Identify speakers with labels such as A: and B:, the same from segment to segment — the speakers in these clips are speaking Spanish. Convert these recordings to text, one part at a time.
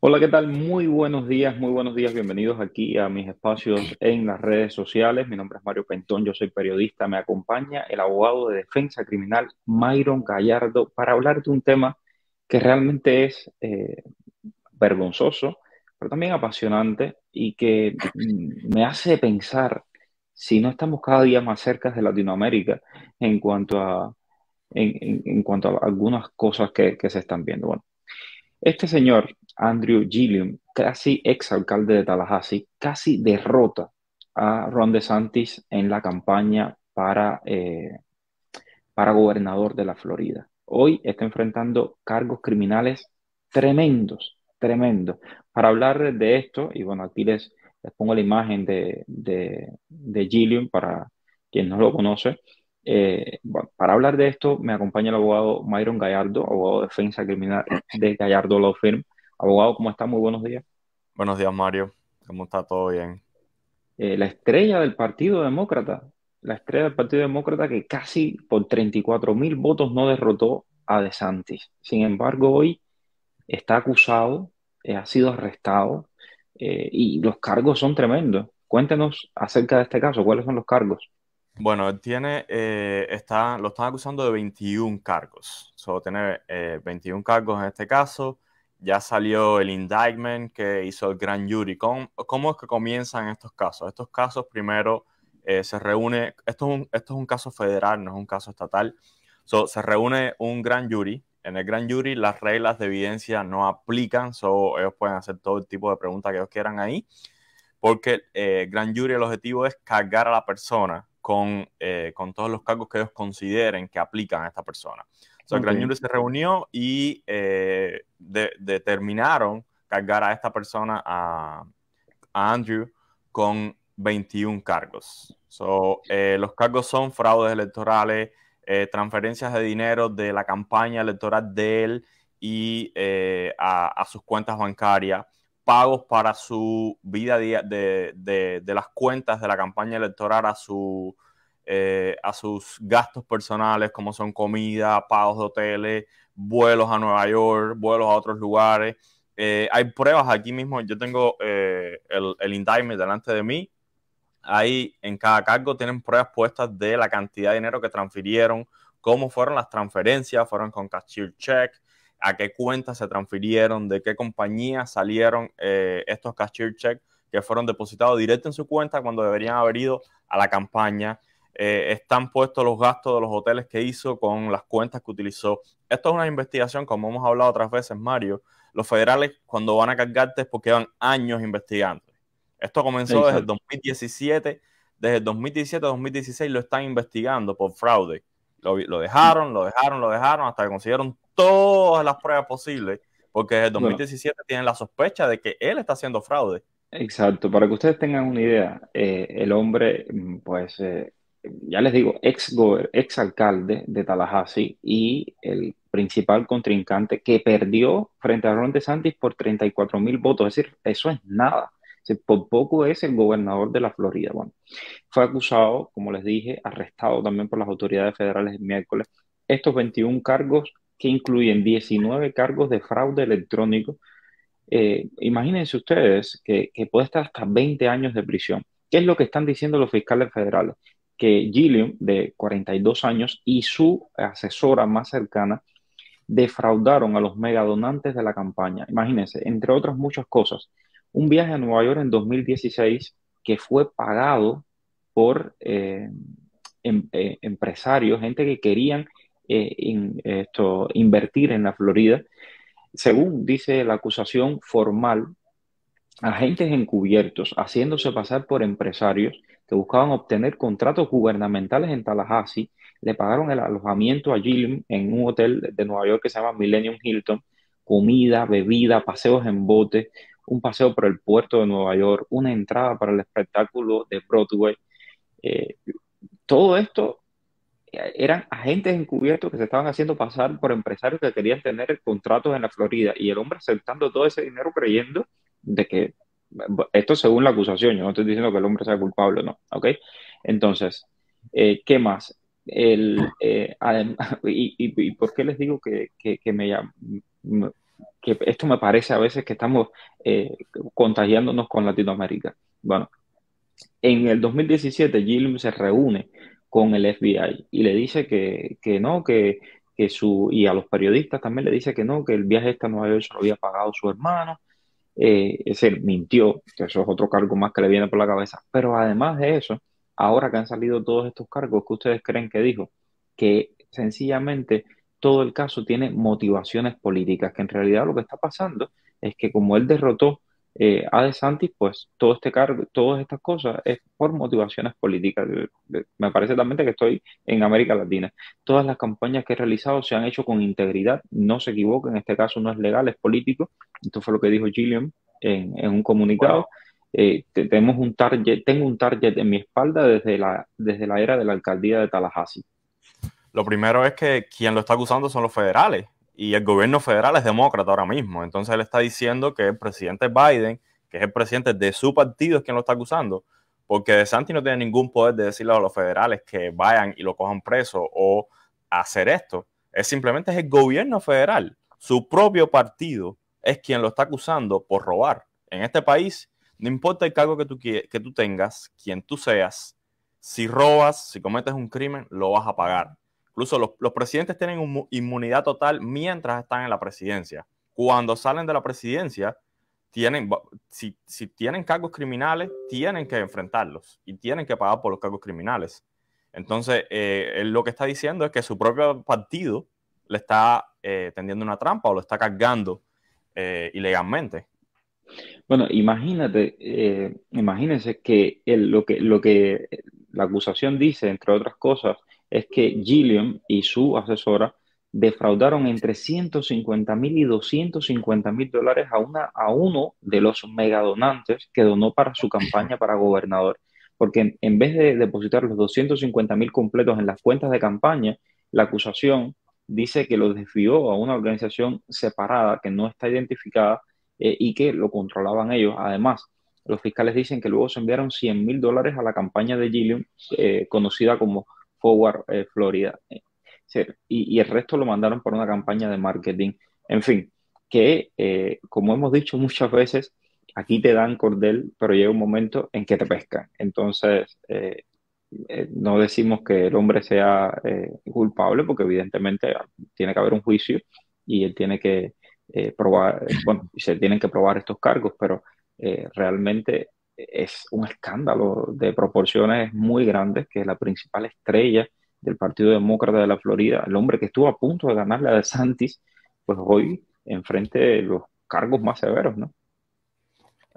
A: Hola, ¿qué tal? Muy buenos días, muy buenos días. Bienvenidos aquí a mis espacios en las redes sociales. Mi nombre es Mario Pentón, yo soy periodista. Me acompaña el abogado de defensa criminal Myron Gallardo para hablar de un tema que realmente es eh, vergonzoso, pero también apasionante y que mm, me hace pensar si no estamos cada día más cerca de Latinoamérica en cuanto a, en, cuanto a algunas cosas que, que se están viendo. Bueno, este señor Andrew Gilliam, casi ex alcalde de Tallahassee, casi derrota a Ron DeSantis en la campaña para, eh, para gobernador de la Florida. Hoy está enfrentando cargos criminales tremendos, tremendos. Para hablar de esto, y bueno, aquí les, pongo la imagen de, Gilliam para quien no lo conoce. Eh, para hablar de esto, me acompaña el abogado Myron Gallardo, abogado de defensa criminal de Gallardo Law Firm. Abogado, ¿cómo está? Muy buenos días. Buenos días, Mario. ¿Cómo está? ¿Todo bien? Eh, la estrella del Partido Demócrata, la estrella del Partido Demócrata que casi por 34 mil votos no derrotó a De Santis. Sin embargo, hoy está acusado, eh, ha sido arrestado eh, y los cargos son tremendos. Cuéntenos acerca de este caso, ¿cuáles son los cargos?
B: Bueno, tiene, está, lo están acusando de 21 cargos. Solo tiene 21 cargos en este caso ya salió el indictment que hizo el gran jury. ¿Cómo, es que comienzan estos casos? Estos casos primero eh, se reúne, esto es, un, caso federal, no es un caso estatal. se reúne un gran jury. En el gran jury las reglas de evidencia no aplican, so, ellos pueden hacer todo el tipo de preguntas que ellos quieran ahí, porque el eh, gran jury el objetivo es cargar a la persona eh, con todos los cargos que ellos consideren que aplican a esta persona. So, Gran se reunió y eh, determinaron cargar a esta persona, a, Andrew, con 21 cargos. So, eh, los cargos son fraudes electorales, eh, transferencias de dinero de la campaña electoral de él y a, sus cuentas bancarias, pagos para su vida de, las cuentas de la campaña electoral a su eh, a sus gastos personales, como son comida, pagos de hoteles, vuelos a Nueva York, vuelos a otros lugares. Eh, hay pruebas aquí mismo, yo tengo eh, el, el indictment delante de mí. Ahí en cada cargo tienen pruebas puestas de la cantidad de dinero que transfirieron, cómo fueron las transferencias, fueron con cashier check, a qué cuentas se transfirieron, de qué compañía salieron estos cashier check que fueron depositados directo en su cuenta cuando deberían haber ido a la campaña. Eh, están puestos los gastos de los hoteles que hizo con las cuentas que utilizó. Esto es una investigación, como hemos hablado otras veces, Mario. Los federales, cuando van a cargarte, es porque van años investigando. Esto comenzó desde el 2017. Desde el 2017-2016 lo están investigando por fraude. Lo, dejaron, lo dejaron, lo dejaron, hasta que consiguieron todas las pruebas posibles, porque desde el 2017 tienen la sospecha de que él está haciendo fraude.
A: Exacto, para que ustedes tengan una idea, eh, el hombre, mm, pues, eh, ya les digo, ex, ex alcalde de Tallahassee y el principal contrincante que perdió frente a Ron DeSantis por 34 mil votos. Es decir, eso es nada. por poco es el gobernador de la Florida. Bueno, fue acusado, como les dije, arrestado también por las autoridades federales el miércoles. Estos 21 cargos que incluyen 19 cargos de fraude electrónico. Eh, imagínense ustedes que puede estar hasta 20 años de prisión. ¿Qué es lo que están diciendo los fiscales federales? que Gilliam, de 42 años, y su asesora más cercana defraudaron a los megadonantes de la campaña. Imagínense, entre otras muchas cosas, un viaje a Nueva York en 2016 que fue pagado por eh, em, eh, empresarios, gente que querían eh, invertir en la Florida. Según dice la acusación formal, agentes encubiertos haciéndose pasar por empresarios que buscaban obtener contratos gubernamentales en Tallahassee, le pagaron el alojamiento a Jim en un hotel de Nueva York que se llama Millennium Hilton, comida, bebida, paseos en bote, un paseo por el puerto de Nueva York, una entrada para el espectáculo de Broadway. Eh, todo esto eh, eran agentes encubiertos que se estaban haciendo pasar por empresarios que querían tener contratos en la Florida y el hombre aceptando todo ese dinero creyendo de que esto según la acusación, yo no estoy diciendo que el hombre sea culpable, no, ¿ok? Entonces, eh, ¿qué más? El, eh, y, y, por qué les digo que, que, que, me, que esto me parece a veces que estamos eh, contagiándonos con Latinoamérica? Bueno, en el 2017 Gilm se reúne con el FBI y le dice que, que no, que, que su, y a los periodistas también le dice que no, que el viaje este a Nueva York se lo había pagado su hermano, eh, mintió, que eso es otro cargo más que le viene por la cabeza. Pero además de eso, ahora que han salido todos estos cargos, que ustedes creen que dijo? Que sencillamente todo el caso tiene motivaciones políticas, que en realidad lo que está pasando es que como él derrotó eh, a DeSantis, pues todo este cargo, todas estas cosas es por motivaciones políticas. Me parece también que estoy en América Latina. Todas las campañas que he realizado se han hecho con integridad, no se equivoca, en este caso no es legal, es político. Esto fue lo que dijo Gillian en, un comunicado. Eh, tenemos un target, tengo un target en mi espalda desde la, desde la era de la alcaldía de Tallahassee. Lo primero es que
B: quien lo está acusando son los federales y el gobierno federal es demócrata ahora mismo. Entonces él está diciendo que el presidente Biden, que es el presidente de su partido, es quien lo está acusando, porque Santi no tiene ningún poder de decirle a los federales que vayan y lo cojan preso o hacer esto. Es simplemente es el gobierno federal, su propio partido, es quien lo está acusando por robar. En este país, no importa el cargo que tú, que tú tengas, quien tú seas, si robas, si cometes un crimen, lo vas a pagar. Incluso los, presidentes tienen inmunidad total mientras están en la presidencia. Cuando salen de la presidencia, tienen, si, tienen cargos criminales, tienen que enfrentarlos y tienen que pagar por los cargos criminales. Entonces, eh, él lo que está diciendo es que su propio partido le está eh, tendiendo una trampa o lo está cargando eh, ilegalmente.
A: Bueno, imagínate, imagínense que, lo que lo que la acusación dice, entre otras cosas, es que Gilliam y su asesora defraudaron entre 150 mil y 250 mil dólares a, una, a uno de los megadonantes que donó para su campaña para gobernador. Porque en, vez de depositar los 250 mil completos en las cuentas de campaña, la acusación dice que lo desvió a una organización separada que no está identificada eh, y que lo controlaban ellos. Además, los fiscales dicen que luego se enviaron 100 mil dólares a la campaña de Gilliam, eh, conocida como Howard, eh, Florida. Eh, y, el resto lo mandaron por una campaña de marketing. En fin, que eh, como hemos dicho muchas veces, aquí te dan cordel, pero llega un momento en que te pescan. Entonces, no decimos que el hombre sea culpable, porque evidentemente tiene que haber un juicio y él tiene que probar, bueno, se tienen que probar estos cargos, pero realmente es un escándalo de proporciones muy grandes que es la principal estrella del Partido Demócrata de la Florida, el hombre que estuvo a punto de ganar la de Santis, pues hoy enfrente de los cargos más severos, ¿no?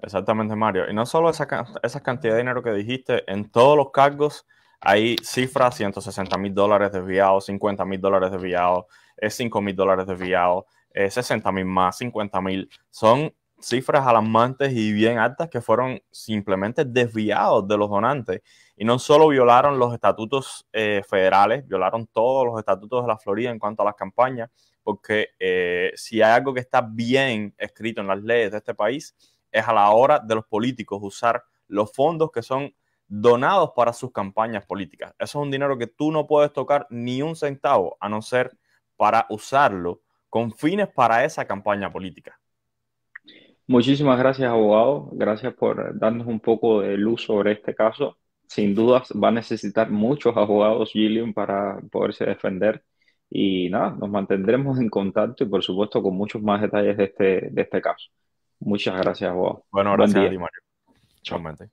B: Exactamente, Mario. Y no solo esa, esa cantidad de dinero que dijiste, en todos los cargos hay cifras, 160 mil dólares desviados, 50 mil dólares desviados, 5 mil dólares desviados, 60 mil más, 50 mil. Son cifras alarmantes y bien altas que fueron simplemente desviados de los donantes. Y no solo violaron los estatutos eh, federales, violaron todos los estatutos de la Florida en cuanto a las campañas, porque eh, si hay algo que está bien escrito en las leyes de este país, es a la hora de los políticos usar los fondos que son donados para sus campañas políticas. Eso es un dinero que tú no puedes tocar ni un centavo, a no ser para usarlo con fines para esa campaña política.
A: Muchísimas gracias, abogado. Gracias por darnos un poco de luz sobre este caso. Sin dudas va a necesitar muchos abogados, Gillian, para poderse defender. Y nada, nos mantendremos en contacto y por supuesto con muchos más detalles de este, de este caso. Muchas gracias, abogado. Bueno, gracias a ti, Mario.